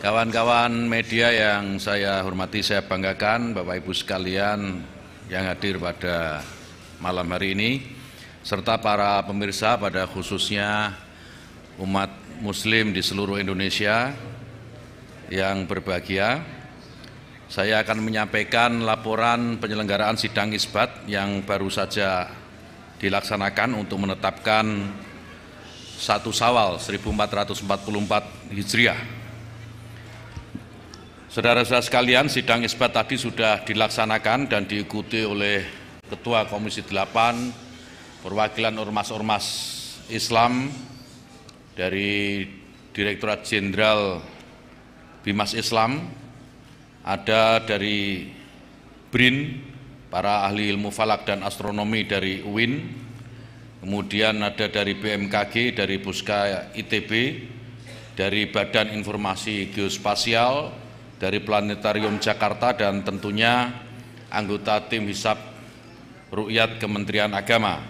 Kawan-kawan media yang saya hormati, saya banggakan Bapak Ibu sekalian yang hadir pada malam hari ini serta para pemirsa pada khususnya umat muslim di seluruh Indonesia yang berbahagia. Saya akan menyampaikan laporan penyelenggaraan sidang isbat yang baru saja dilaksanakan untuk menetapkan satu Sawal 1444 Hijriah Saudara-saudara sekalian, sidang isbat tadi sudah dilaksanakan dan diikuti oleh Ketua Komisi 8, perwakilan ormas-ormas Islam dari Direktorat Jenderal Bimas Islam, ada dari BRIN, para ahli ilmu falak dan astronomi dari UIN, kemudian ada dari BMKG, dari Buska ITB, dari Badan Informasi Geospasial, dari Planetarium Jakarta dan tentunya anggota tim hisap Rukyat Kementerian Agama.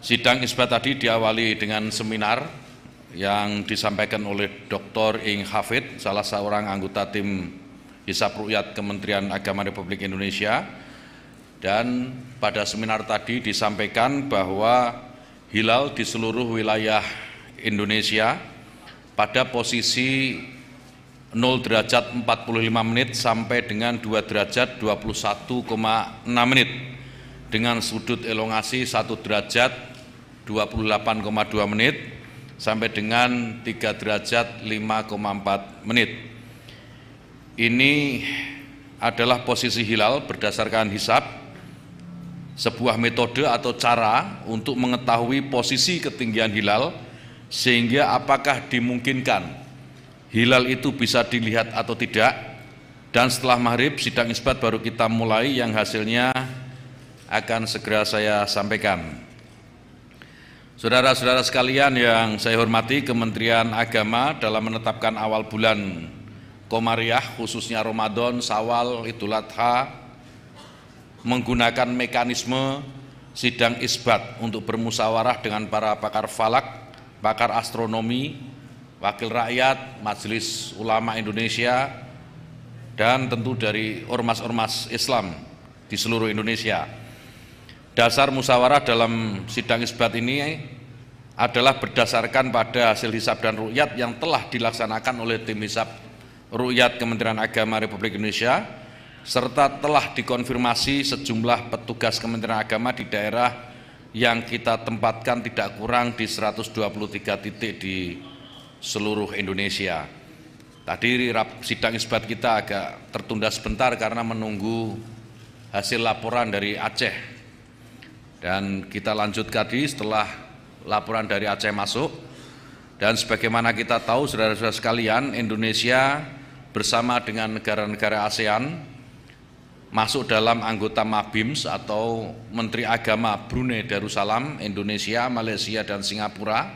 Sidang isbat tadi diawali dengan seminar yang disampaikan oleh Dr. Ing Hafid, salah seorang anggota tim Hisap Rukyat Kementerian Agama Republik Indonesia. Dan pada seminar tadi disampaikan bahwa hilal di seluruh wilayah Indonesia pada posisi 0 derajat 45 menit sampai dengan 2 derajat 21,6 menit dengan sudut elongasi 1 derajat 28,2 menit sampai dengan 3 derajat 5,4 menit. Ini adalah posisi hilal berdasarkan hisab sebuah metode atau cara untuk mengetahui posisi ketinggian hilal sehingga apakah dimungkinkan hilal itu bisa dilihat atau tidak dan setelah maghrib sidang isbat baru kita mulai yang hasilnya akan segera saya sampaikan Saudara-saudara sekalian yang saya hormati Kementerian Agama dalam menetapkan awal bulan Komariah khususnya Ramadan, Sawal, Idul Adha menggunakan mekanisme sidang isbat untuk bermusyawarah dengan para pakar falak, pakar astronomi, wakil rakyat, Majelis Ulama Indonesia, dan tentu dari ormas-ormas Islam di seluruh Indonesia. Dasar musyawarah dalam sidang isbat ini adalah berdasarkan pada hasil hisab dan rukyat yang telah dilaksanakan oleh tim hisab rukyat Kementerian Agama Republik Indonesia serta telah dikonfirmasi sejumlah petugas Kementerian Agama di daerah yang kita tempatkan tidak kurang di 123 titik di seluruh Indonesia. Tadi sidang isbat kita agak tertunda sebentar karena menunggu hasil laporan dari Aceh. Dan kita lanjut tadi setelah laporan dari Aceh masuk. Dan sebagaimana kita tahu saudara-saudara sekalian, Indonesia bersama dengan negara-negara ASEAN masuk dalam anggota MABIMS atau Menteri Agama Brunei Darussalam, Indonesia, Malaysia, dan Singapura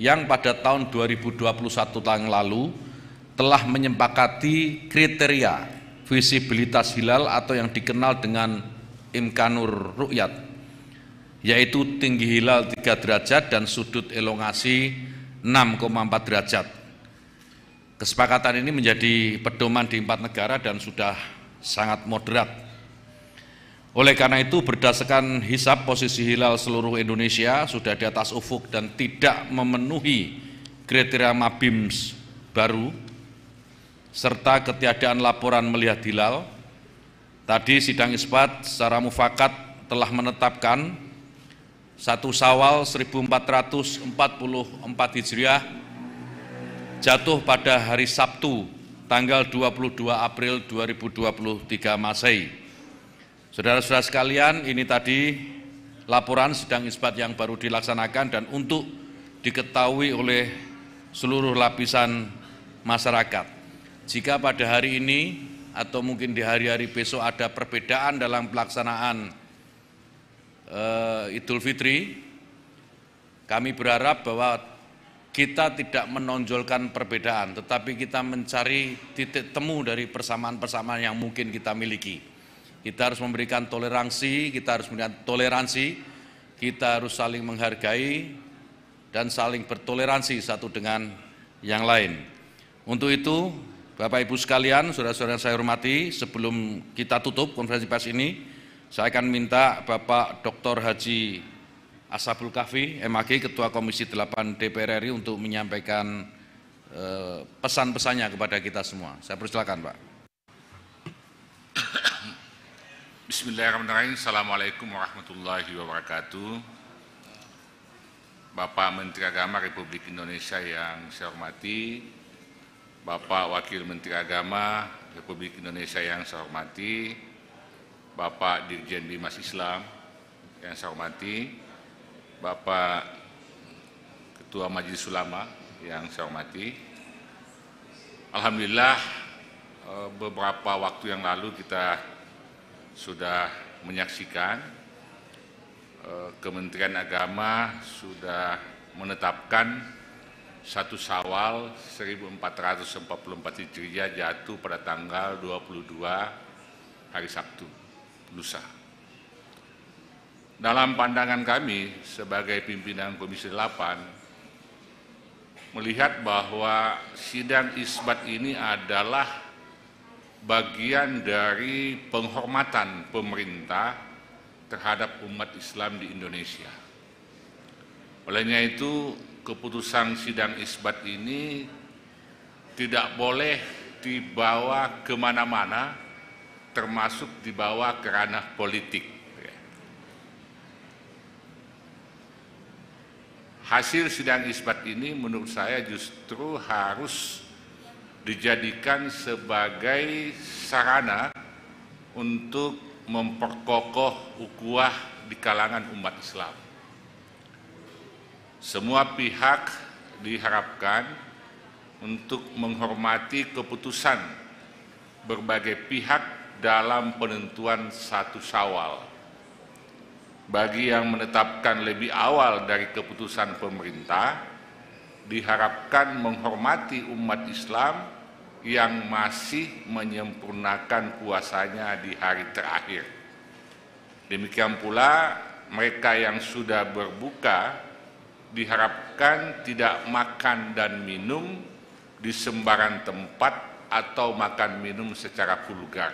yang pada tahun 2021 tahun lalu telah menyepakati kriteria visibilitas hilal atau yang dikenal dengan imkanur rukyat, yaitu tinggi hilal 3 derajat dan sudut elongasi 6,4 derajat. Kesepakatan ini menjadi pedoman di empat negara dan sudah sangat moderat oleh karena itu berdasarkan hisap posisi hilal seluruh Indonesia sudah di atas ufuk dan tidak memenuhi kriteria MABIMS baru serta ketiadaan laporan melihat hilal. Tadi sidang isbat secara mufakat telah menetapkan satu Sawal 1444 Hijriah jatuh pada hari Sabtu tanggal 22 April 2023 Masehi. Saudara-saudara sekalian, ini tadi laporan sidang isbat yang baru dilaksanakan dan untuk diketahui oleh seluruh lapisan masyarakat. Jika pada hari ini atau mungkin di hari-hari besok ada perbedaan dalam pelaksanaan uh, Idul Fitri, kami berharap bahwa kita tidak menonjolkan perbedaan, tetapi kita mencari titik temu dari persamaan-persamaan yang mungkin kita miliki. Kita harus memberikan toleransi, kita harus memberikan toleransi, kita harus saling menghargai dan saling bertoleransi satu dengan yang lain. Untuk itu, Bapak Ibu sekalian, saudara-saudara yang saya hormati, sebelum kita tutup konferensi pers ini, saya akan minta Bapak Dr. Haji Asabul Kahfi, MAG, Ketua Komisi 8 DPR RI untuk menyampaikan eh, pesan-pesannya kepada kita semua. Saya persilakan, Pak. Bismillahirrahmanirrahim. Assalamualaikum warahmatullahi wabarakatuh. Bapak Menteri Agama Republik Indonesia yang saya hormati, Bapak Wakil Menteri Agama Republik Indonesia yang saya hormati, Bapak Dirjen Bimas Islam yang saya hormati, Bapak Ketua Majelis Ulama yang saya hormati. Alhamdulillah eh, beberapa waktu yang lalu kita sudah menyaksikan eh, Kementerian Agama sudah menetapkan satu Sawal 1444 Hijriah jatuh pada tanggal 22 hari Sabtu lusa. Dalam pandangan kami sebagai pimpinan Komisi 8 melihat bahwa sidang isbat ini adalah bagian dari penghormatan pemerintah terhadap umat Islam di Indonesia. Olehnya itu, keputusan sidang isbat ini tidak boleh dibawa kemana-mana, termasuk dibawa ke ranah politik. Hasil sidang isbat ini menurut saya justru harus dijadikan sebagai sarana untuk memperkokoh ukuah di kalangan umat Islam. Semua pihak diharapkan untuk menghormati keputusan berbagai pihak dalam penentuan satu Syawal. Bagi yang menetapkan lebih awal dari keputusan pemerintah, diharapkan menghormati umat Islam yang masih menyempurnakan puasanya di hari terakhir. Demikian pula mereka yang sudah berbuka diharapkan tidak makan dan minum di sembarang tempat atau makan minum secara vulgar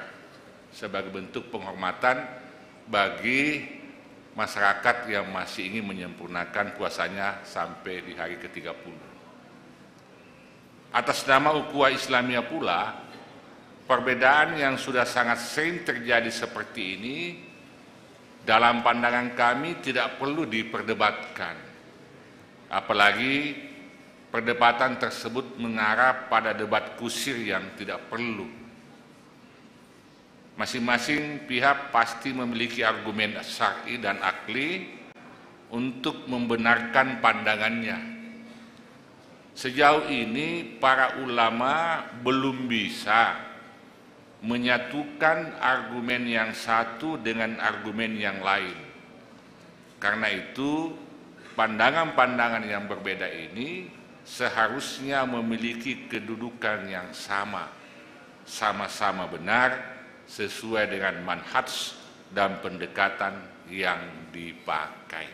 sebagai bentuk penghormatan bagi masyarakat yang masih ingin menyempurnakan puasanya sampai di hari ke-30. Atas nama ukuah Islamia pula, perbedaan yang sudah sangat sering terjadi seperti ini dalam pandangan kami tidak perlu diperdebatkan. Apalagi perdebatan tersebut mengarah pada debat kusir yang tidak perlu Masing-masing pihak pasti memiliki argumen syar'i dan akli untuk membenarkan pandangannya. Sejauh ini para ulama belum bisa menyatukan argumen yang satu dengan argumen yang lain. Karena itu, pandangan-pandangan yang berbeda ini seharusnya memiliki kedudukan yang sama, sama-sama benar, sesuai dengan manhaj dan pendekatan yang dipakai.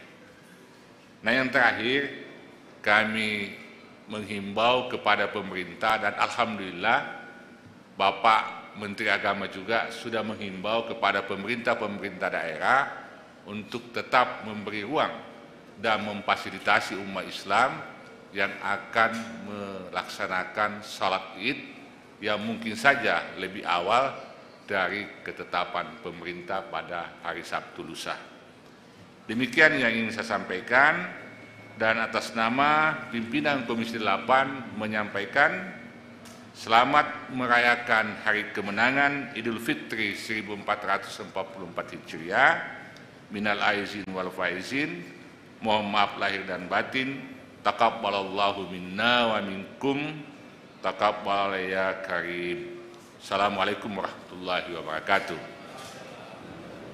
Nah yang terakhir, kami menghimbau kepada pemerintah dan Alhamdulillah Bapak Menteri Agama juga sudah menghimbau kepada pemerintah-pemerintah daerah untuk tetap memberi ruang dan memfasilitasi umat Islam yang akan melaksanakan salat id yang mungkin saja lebih awal dari ketetapan pemerintah pada hari Sabtu lusa. Demikian yang ingin saya sampaikan dan atas nama pimpinan Komisi 8 menyampaikan selamat merayakan Hari Kemenangan Idul Fitri 1444 Hijriah. Minal aizin wal faizin. Mohon maaf lahir dan batin. Takabbalallahu minna wa minkum. Takabbal ya karim. Assalamualaikum warahmatullahi wabarakatuh.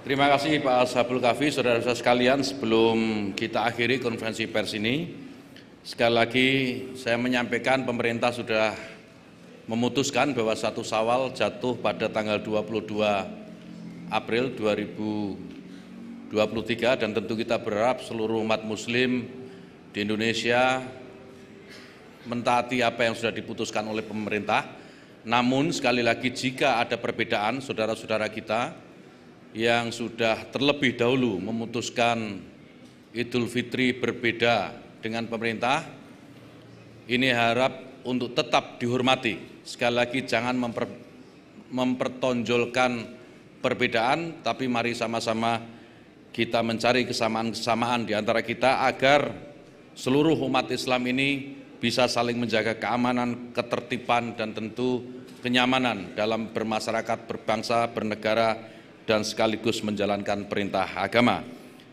Terima kasih Pak Sabul Kafi, saudara-saudara sekalian. Sebelum kita akhiri konferensi pers ini, sekali lagi saya menyampaikan pemerintah sudah memutuskan bahwa satu sawal jatuh pada tanggal 22 April 2023 dan tentu kita berharap seluruh umat muslim di Indonesia mentaati apa yang sudah diputuskan oleh pemerintah namun sekali lagi jika ada perbedaan saudara-saudara kita yang sudah terlebih dahulu memutuskan Idul Fitri berbeda dengan pemerintah, ini harap untuk tetap dihormati. Sekali lagi jangan memper, mempertonjolkan perbedaan, tapi mari sama-sama kita mencari kesamaan-kesamaan di antara kita agar seluruh umat Islam ini bisa saling menjaga keamanan, ketertiban, dan tentu kenyamanan dalam bermasyarakat, berbangsa, bernegara, dan sekaligus menjalankan perintah agama.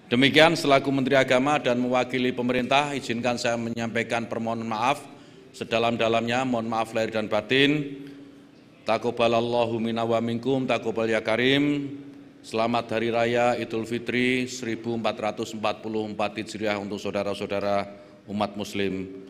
Demikian selaku Menteri Agama dan mewakili pemerintah, izinkan saya menyampaikan permohonan maaf sedalam-dalamnya, mohon maaf lahir dan batin. Takobalallahu minna wa minkum, takobal ya karim. Selamat Hari Raya Idul Fitri 1444 Hijriah untuk saudara-saudara umat muslim